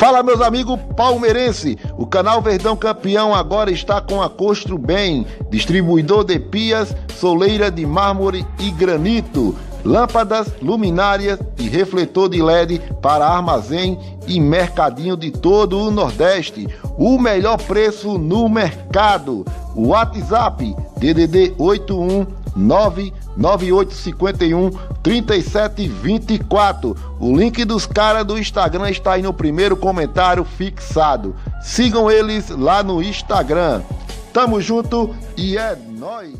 Fala, meus amigos palmeirense! O canal Verdão Campeão agora está com a Costro Bem, distribuidor de pias, soleira de mármore e granito, lâmpadas, luminárias e refletor de LED para armazém e mercadinho de todo o Nordeste. O melhor preço no mercado. O WhatsApp DDD 81 9851 3724. O link dos caras do Instagram está aí no primeiro comentário fixado. Sigam eles lá no Instagram. Tamo junto e é nóis!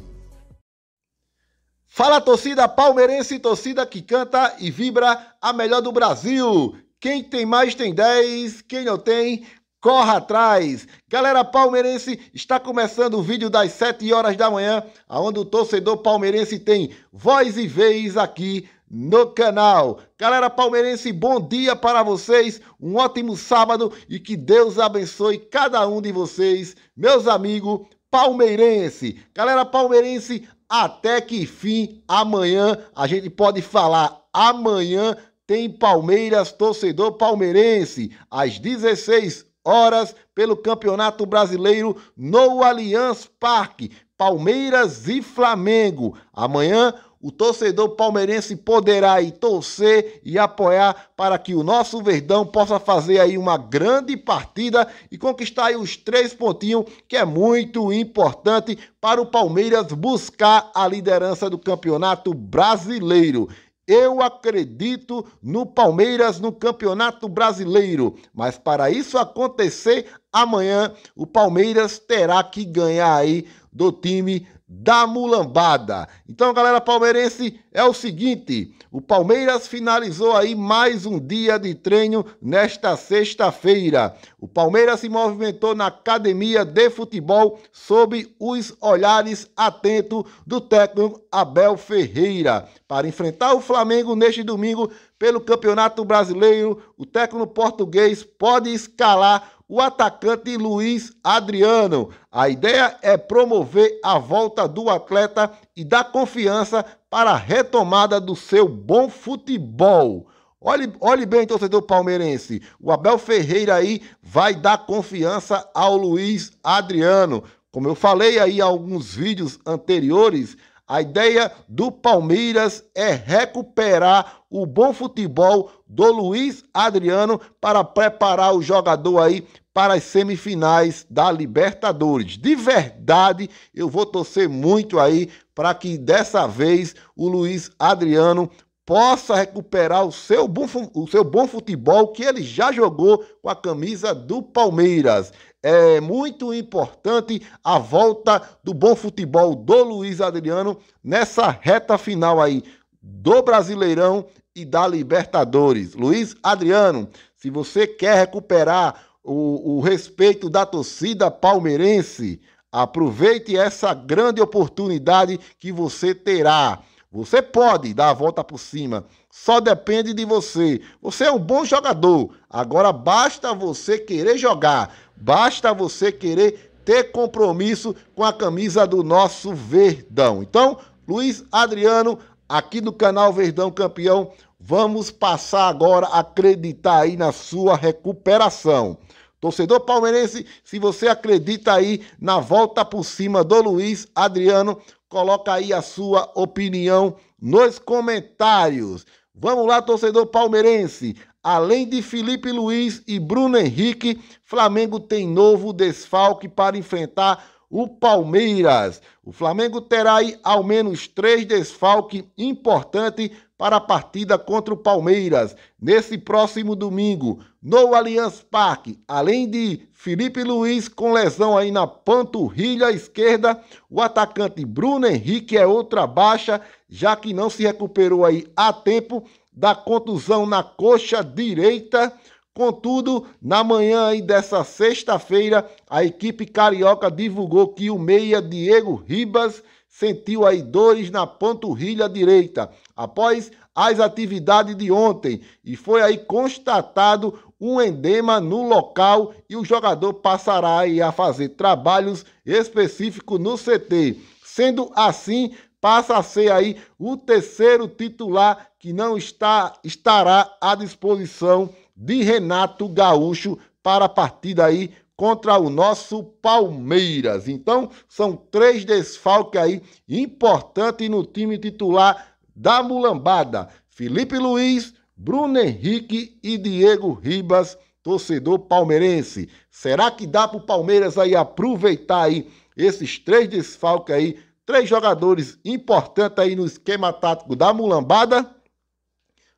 Fala torcida palmeirense, torcida que canta e vibra a melhor do Brasil. Quem tem mais tem 10, quem não tem corra atrás. Galera palmeirense, está começando o vídeo das 7 horas da manhã, onde o torcedor palmeirense tem voz e vez aqui no canal. Galera palmeirense, bom dia para vocês, um ótimo sábado e que Deus abençoe cada um de vocês, meus amigos palmeirense. Galera palmeirense, até que fim amanhã a gente pode falar amanhã tem Palmeiras, torcedor palmeirense, às 16 horas pelo Campeonato Brasileiro no Allianz Parque. Palmeiras e Flamengo. Amanhã o torcedor palmeirense poderá ir torcer e apoiar para que o nosso Verdão possa fazer aí uma grande partida e conquistar os três pontinhos, que é muito importante para o Palmeiras buscar a liderança do Campeonato Brasileiro. Eu acredito no Palmeiras no Campeonato Brasileiro, mas para isso acontecer amanhã, o Palmeiras terá que ganhar aí do time da mulambada. Então, galera palmeirense, é o seguinte: o Palmeiras finalizou aí mais um dia de treino nesta sexta-feira. O Palmeiras se movimentou na academia de futebol sob os olhares atentos do técnico Abel Ferreira para enfrentar o Flamengo neste domingo pelo Campeonato Brasileiro. O técnico português pode escalar o atacante Luiz Adriano. A ideia é promover a volta do atleta e dar confiança para a retomada do seu bom futebol. Olhe, olhe bem, torcedor palmeirense. O Abel Ferreira aí vai dar confiança ao Luiz Adriano. Como eu falei aí em alguns vídeos anteriores, a ideia do Palmeiras é recuperar o bom futebol do Luiz Adriano para preparar o jogador aí para as semifinais da Libertadores. De verdade, eu vou torcer muito aí para que dessa vez o Luiz Adriano possa recuperar o seu, bom, o seu bom futebol que ele já jogou com a camisa do Palmeiras. É muito importante a volta do bom futebol do Luiz Adriano nessa reta final aí do Brasileirão e da Libertadores. Luiz Adriano, se você quer recuperar o, o respeito da torcida palmeirense. Aproveite essa grande oportunidade que você terá. Você pode dar a volta por cima, só depende de você. Você é um bom jogador, agora basta você querer jogar, basta você querer ter compromisso com a camisa do nosso Verdão. Então, Luiz Adriano, aqui do canal Verdão Campeão, vamos passar agora a acreditar aí na sua recuperação. Torcedor palmeirense, se você acredita aí na volta por cima do Luiz Adriano, coloca aí a sua opinião nos comentários. Vamos lá, torcedor palmeirense. Além de Felipe Luiz e Bruno Henrique, Flamengo tem novo desfalque para enfrentar o Palmeiras. O Flamengo terá aí ao menos três desfalques importantes para a partida contra o Palmeiras, nesse próximo domingo, no Allianz Parque. Além de Felipe Luiz com lesão aí na panturrilha esquerda, o atacante Bruno Henrique é outra baixa, já que não se recuperou aí a tempo da contusão na coxa direita. Contudo, na manhã aí dessa sexta-feira, a equipe carioca divulgou que o meia Diego Ribas sentiu aí dores na panturrilha direita após as atividades de ontem e foi aí constatado um endema no local e o jogador passará aí a fazer trabalhos específicos no CT. Sendo assim, passa a ser aí o terceiro titular que não está estará à disposição de Renato Gaúcho para a partida aí contra o nosso Palmeiras. Então, são três desfalques aí importantes no time titular da Mulambada. Felipe Luiz, Bruno Henrique e Diego Ribas, torcedor palmeirense. Será que dá para o Palmeiras aí aproveitar aí esses três desfalques aí, três jogadores importantes aí no esquema tático da Mulambada?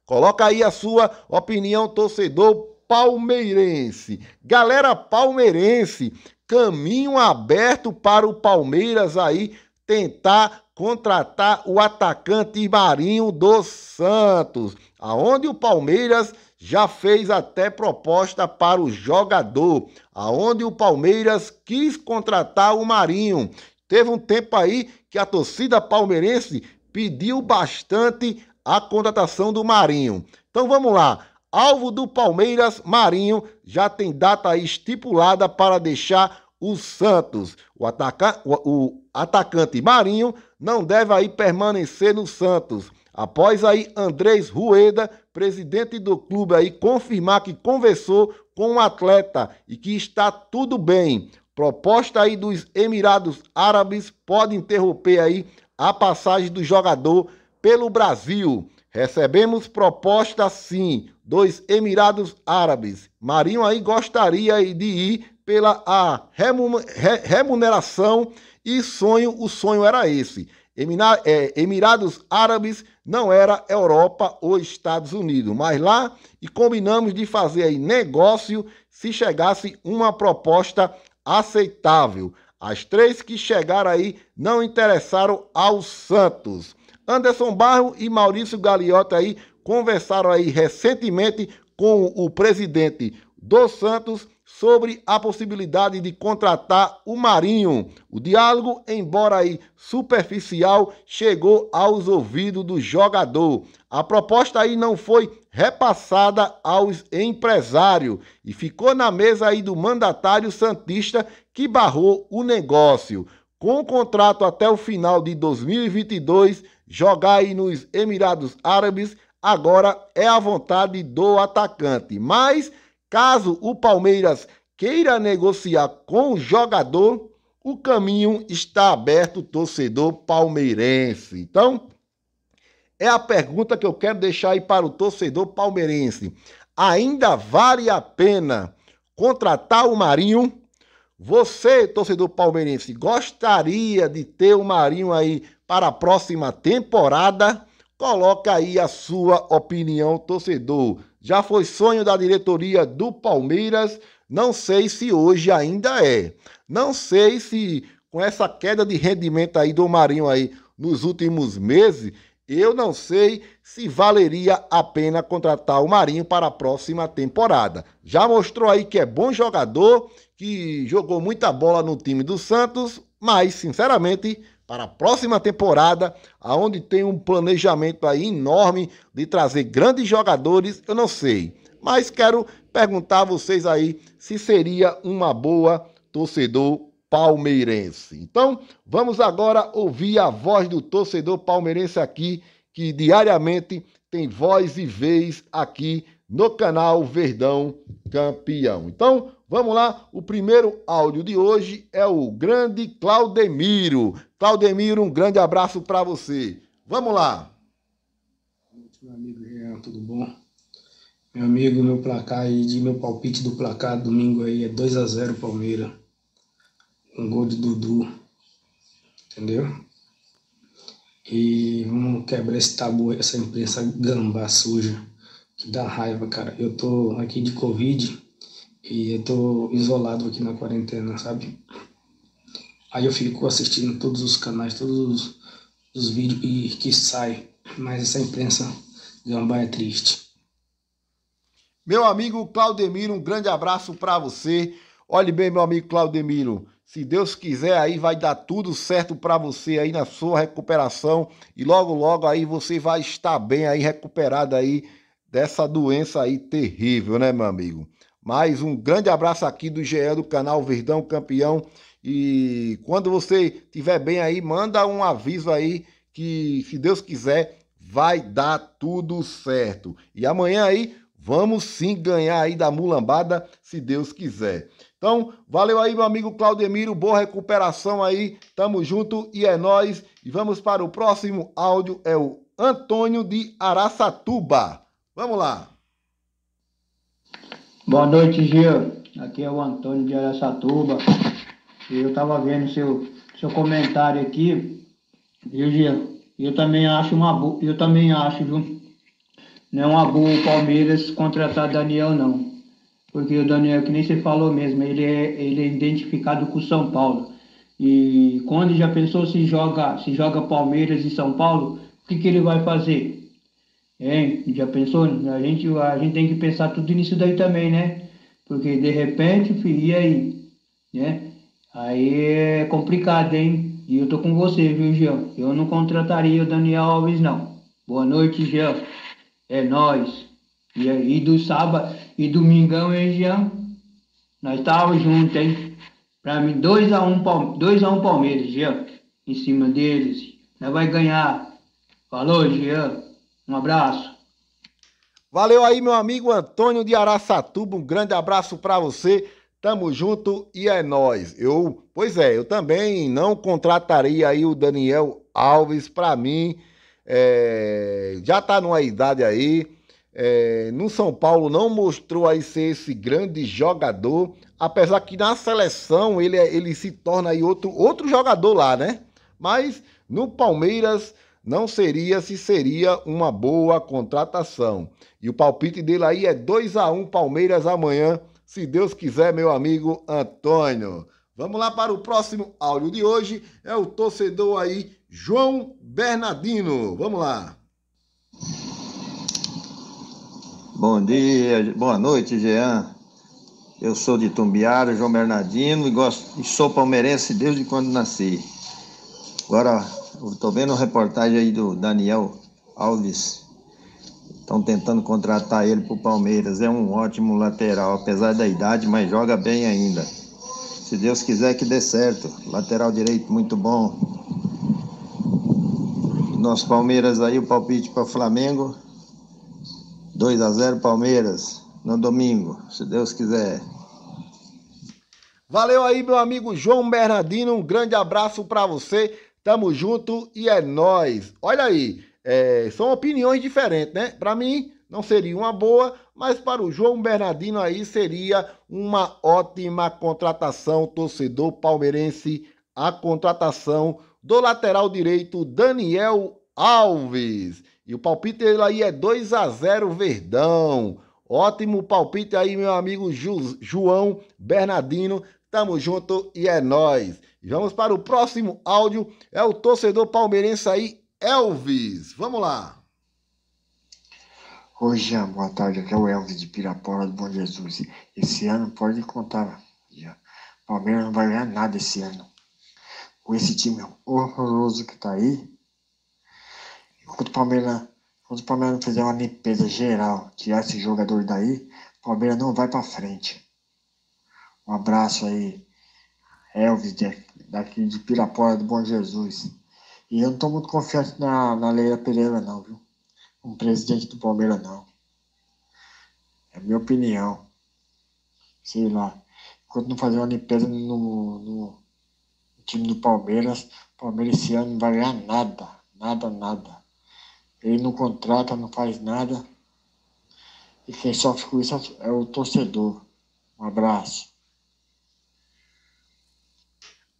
Coloca aí a sua opinião, torcedor palmeirense. Galera palmeirense, caminho aberto para o Palmeiras aí tentar contratar o atacante Marinho dos Santos, aonde o Palmeiras já fez até proposta para o jogador, aonde o Palmeiras quis contratar o Marinho. Teve um tempo aí que a torcida palmeirense pediu bastante a contratação do Marinho. Então vamos lá. Alvo do Palmeiras, Marinho já tem data estipulada para deixar o Santos. O, ataca... o atacante Marinho não deve aí permanecer no Santos. Após aí Andrés Rueda, presidente do clube aí confirmar que conversou com o um atleta e que está tudo bem. Proposta aí dos Emirados Árabes pode interromper aí a passagem do jogador pelo Brasil. Recebemos proposta sim dos Emirados Árabes. Marinho aí gostaria de ir pela a remuneração e sonho, o sonho era esse. É, Emirados Árabes não era Europa ou Estados Unidos, mas lá e combinamos de fazer aí negócio se chegasse uma proposta aceitável. As três que chegaram aí não interessaram ao Santos. Anderson Barro e Maurício Galiota aí conversaram aí recentemente com o presidente dos Santos sobre a possibilidade de contratar o Marinho. O diálogo, embora aí superficial, chegou aos ouvidos do jogador. A proposta aí não foi repassada aos empresários e ficou na mesa aí do mandatário santista que barrou o negócio. Com o contrato até o final de 2022, Jogar aí nos Emirados Árabes, agora é a vontade do atacante. Mas, caso o Palmeiras queira negociar com o jogador, o caminho está aberto, torcedor palmeirense. Então, é a pergunta que eu quero deixar aí para o torcedor palmeirense. Ainda vale a pena contratar o Marinho? Você, torcedor palmeirense, gostaria de ter o Marinho aí para a próxima temporada? Coloca aí a sua opinião, torcedor. Já foi sonho da diretoria do Palmeiras? Não sei se hoje ainda é. Não sei se com essa queda de rendimento aí do Marinho aí nos últimos meses, eu não sei se valeria a pena contratar o Marinho para a próxima temporada. Já mostrou aí que é bom jogador, que jogou muita bola no time do Santos, mas sinceramente para a próxima temporada, aonde tem um planejamento aí enorme de trazer grandes jogadores, eu não sei, mas quero perguntar a vocês aí se seria uma boa torcedor palmeirense. Então, vamos agora ouvir a voz do torcedor palmeirense aqui, que diariamente tem voz e vez aqui no canal Verdão Campeão. Então, Vamos lá, o primeiro áudio de hoje é o grande Claudemiro. Claudemiro, um grande abraço para você. Vamos lá. Meu amigo Jean, tudo bom? Meu amigo, meu placar aí, de meu palpite do placar domingo aí é 2 a 0 Palmeiras. Um gol de Dudu. Entendeu? E vamos quebrar esse tabu, essa imprensa gambá suja, que dá raiva, cara. Eu tô aqui de Covid, e eu tô isolado aqui na quarentena, sabe? Aí eu fico assistindo todos os canais, todos os, os vídeos e que sai. Mas essa imprensa gambá é triste. Meu amigo Claudemiro, um grande abraço para você. Olhe bem, meu amigo Claudemiro. Se Deus quiser, aí vai dar tudo certo para você aí na sua recuperação e logo logo aí você vai estar bem aí recuperado aí dessa doença aí terrível, né, meu amigo? Mas um grande abraço aqui do GE do canal Verdão Campeão. E quando você tiver bem aí, manda um aviso aí que, se Deus quiser, vai dar tudo certo. E amanhã aí, vamos sim ganhar aí da mulambada, se Deus quiser. Então, valeu aí, meu amigo Claudemiro. Boa recuperação aí. Tamo junto e é nós. E vamos para o próximo áudio. É o Antônio de Araçatuba. Vamos lá. Boa noite, Gil. Aqui é o Antônio de Aracatuba. Eu estava vendo seu, seu comentário aqui, viu, Gil? Eu também acho uma boa, eu também acho, viu? Não é uma boa o Palmeiras contratar Daniel, não. Porque o Daniel, que nem você falou mesmo, ele é, ele é identificado com o São Paulo. E quando já pensou se joga, se joga Palmeiras e São Paulo, o que, que ele vai fazer? Hein? É, já pensou? A gente, a gente tem que pensar tudo nisso daí também, né? Porque de repente, filho, e aí? Né? Aí é complicado, hein? E eu tô com você, viu, Jean? Eu não contrataria o Daniel Alves, não. Boa noite, Jean. É nós. E aí, do sábado e domingão, hein, Jean? Nós tava juntos, hein? Pra mim, 2x1 um, dois a um Palmeiras, Jean. Em cima deles. Nós vai ganhar. Falou, Jean. Um abraço. Valeu aí, meu amigo Antônio de Araçatuba. Um grande abraço para você. Tamo junto e é nós. Eu, pois é, eu também não contrataria aí o Daniel Alves para mim. É, já tá numa idade aí. É, no São Paulo não mostrou aí ser esse grande jogador, apesar que na seleção ele, é, ele se torna aí outro, outro jogador lá, né? Mas no Palmeiras não seria se seria uma boa contratação. E o palpite dele aí é 2 a 1 Palmeiras amanhã, se Deus quiser, meu amigo Antônio. Vamos lá para o próximo áudio de hoje, é o torcedor aí João Bernardino. Vamos lá. Bom dia, boa noite, Jean. Eu sou de Tumbiara, João Bernardino, e, gosto, e sou palmeirense desde quando nasci. Agora Estou vendo a reportagem aí do Daniel Alves. Estão tentando contratar ele para o Palmeiras. É um ótimo lateral, apesar da idade, mas joga bem ainda. Se Deus quiser que dê certo. Lateral direito muito bom. Nosso Palmeiras aí, o palpite para Flamengo. 2 a 0 Palmeiras no domingo, se Deus quiser. Valeu aí, meu amigo João Bernardino. Um grande abraço para você. Tamo junto e é nós. Olha aí, é, são opiniões diferentes, né? Para mim não seria uma boa, mas para o João Bernardino aí seria uma ótima contratação, torcedor palmeirense, a contratação do lateral direito Daniel Alves. E o palpite dele aí é 2 a 0 Verdão. Ótimo palpite aí, meu amigo Ju, João Bernardino. Tamo junto e é nós. E vamos para o próximo áudio. É o torcedor palmeirense aí, Elvis. Vamos lá. Oi, Jean. Boa tarde. Aqui é o Elvis de Pirapora do Bom Jesus. Esse ano pode contar, Jean. Palmeiras não vai ganhar nada esse ano. Com esse time horroroso que tá aí. Enquanto o Palmeiras, enquanto o Palmeiras não fizer uma limpeza geral, tirar esse jogador daí, o Palmeiras não vai para frente. Um abraço aí, Elvis de daqui de Pirapora do Bom Jesus. E eu não estou muito confiante na, na Leila Pereira, não, viu? Um presidente do Palmeiras, não. É a minha opinião. Sei lá. Enquanto não fazer uma limpeza no, no time do Palmeiras, o Palmeiras esse ano não vai ganhar nada. Nada, nada. Ele não contrata, não faz nada. E quem sofre com isso é o torcedor. Um abraço.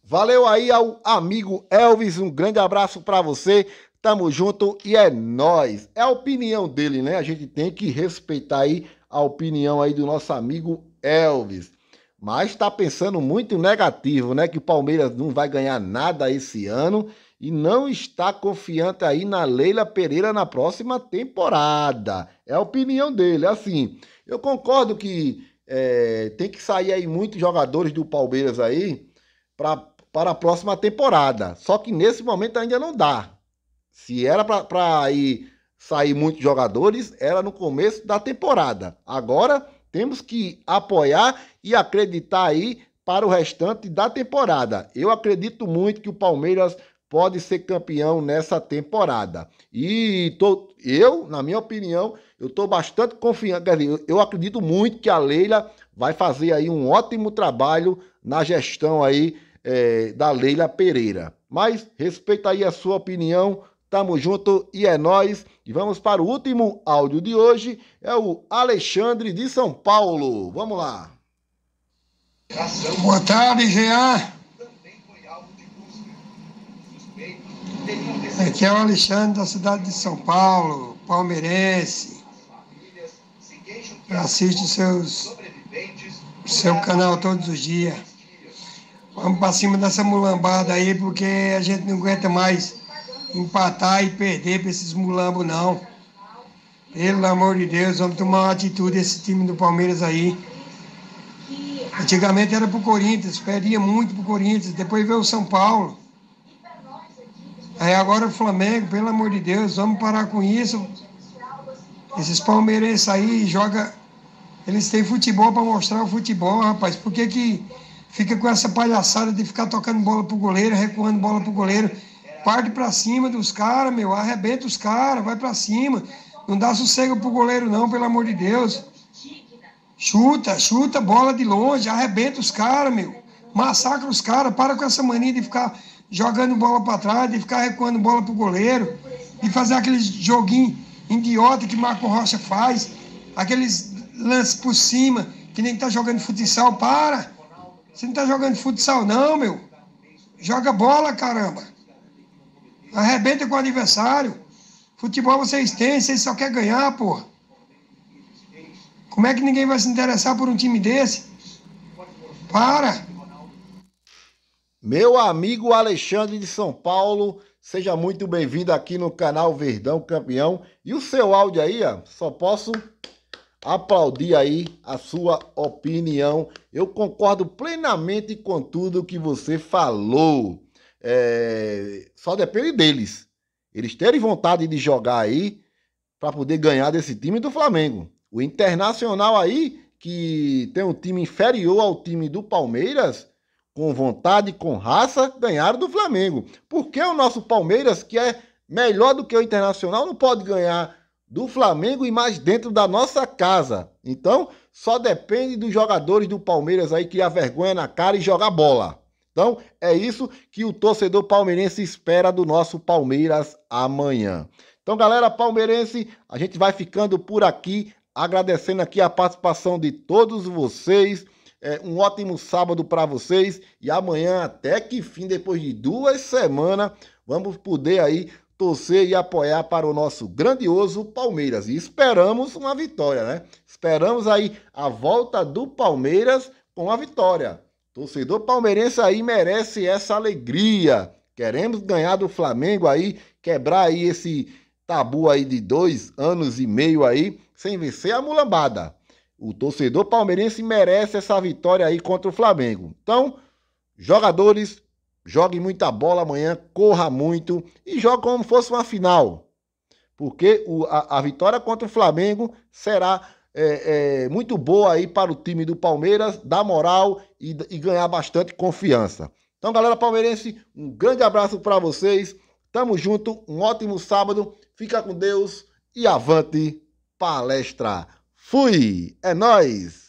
Valeu aí ao amigo Elvis, um grande abraço para você. Tamo junto e é nós. É a opinião dele, né? A gente tem que respeitar aí a opinião aí do nosso amigo Elvis. Mas tá pensando muito negativo, né? Que o Palmeiras não vai ganhar nada esse ano e não está confiante aí na Leila Pereira na próxima temporada. É a opinião dele. Assim, eu concordo que é, tem que sair aí muitos jogadores do Palmeiras aí para para a próxima temporada. Só que nesse momento ainda não dá. Se era para ir sair muitos jogadores, era no começo da temporada. Agora temos que apoiar e acreditar aí para o restante da temporada. Eu acredito muito que o Palmeiras pode ser campeão nessa temporada. E tô, eu, na minha opinião, eu estou bastante confiante. Eu acredito muito que a Leila vai fazer aí um ótimo trabalho na gestão aí é, da Leila Pereira. Mas respeita aí a sua opinião. Tamo junto e é nós. E vamos para o último áudio de hoje. É o Alexandre de São Paulo. Vamos lá. Boa tarde, Jean. Aqui é o Alexandre da cidade de São Paulo, palmeirense. Assiste seus seu canal todos os dias. Vamos para cima dessa mulambada aí, porque a gente não aguenta mais empatar e perder para esses mulambos, não. Pelo amor de Deus, vamos tomar uma atitude esse time do Palmeiras aí. Antigamente era pro Corinthians, perdia muito pro Corinthians, depois veio o São Paulo. Aí agora o Flamengo, pelo amor de Deus, vamos parar com isso. Esses palmeirenses aí joga, eles têm futebol para mostrar o futebol, rapaz. Por que que fica com essa palhaçada de ficar tocando bola pro goleiro, recuando bola pro goleiro. Parte para cima dos caras, meu, arrebenta os caras, vai para cima. Não dá sossego pro goleiro, não, pelo amor de Deus. Chuta, chuta bola de longe, arrebenta os caras, meu. Massacra os caras, para com essa mania de ficar jogando bola para trás, de ficar recuando bola pro goleiro, de fazer aquele joguinho idiota que Marco Rocha faz, aqueles lances por cima, que nem tá jogando futsal, para. Você não tá jogando futsal, não, meu. Joga bola, caramba. Arrebenta com o adversário. Futebol vocês é têm, vocês só querem ganhar, porra. Como é que ninguém vai se interessar por um time desse? Para! Meu amigo Alexandre de São Paulo, seja muito bem-vindo aqui no canal Verdão Campeão. E o seu áudio aí, ó, só posso aplaudir aí a sua opinião. Eu concordo plenamente com tudo que você falou. É... Só depende deles. Eles terem vontade de jogar aí para poder ganhar desse time do Flamengo. O Internacional aí, que tem um time inferior ao time do Palmeiras, com vontade, com raça, ganharam do Flamengo. Porque o nosso Palmeiras, que é melhor do que o Internacional, não pode ganhar do Flamengo e mais dentro da nossa casa. Então, só depende dos jogadores do Palmeiras aí criar vergonha na cara e jogar bola. Então, é isso que o torcedor palmeirense espera do nosso Palmeiras amanhã. Então, galera palmeirense, a gente vai ficando por aqui, agradecendo aqui a participação de todos vocês. É, um ótimo sábado para vocês e amanhã, até que fim, depois de duas semanas, vamos poder aí torcer e apoiar para o nosso grandioso Palmeiras. E esperamos uma vitória, né? Esperamos aí a volta do Palmeiras com a vitória. Torcedor palmeirense aí merece essa alegria. Queremos ganhar do Flamengo aí, quebrar aí esse tabu aí de dois anos e meio aí, sem vencer a mulambada. O torcedor palmeirense merece essa vitória aí contra o Flamengo. Então, jogadores, Jogue muita bola amanhã, corra muito e jogue como fosse uma final. Porque o, a, a, vitória contra o Flamengo será é, é, muito boa aí para o time do Palmeiras, dar moral e, e ganhar bastante confiança. Então, galera palmeirense, um grande abraço para vocês. Tamo junto, um ótimo sábado. Fica com Deus e avante palestra. Fui, é nós.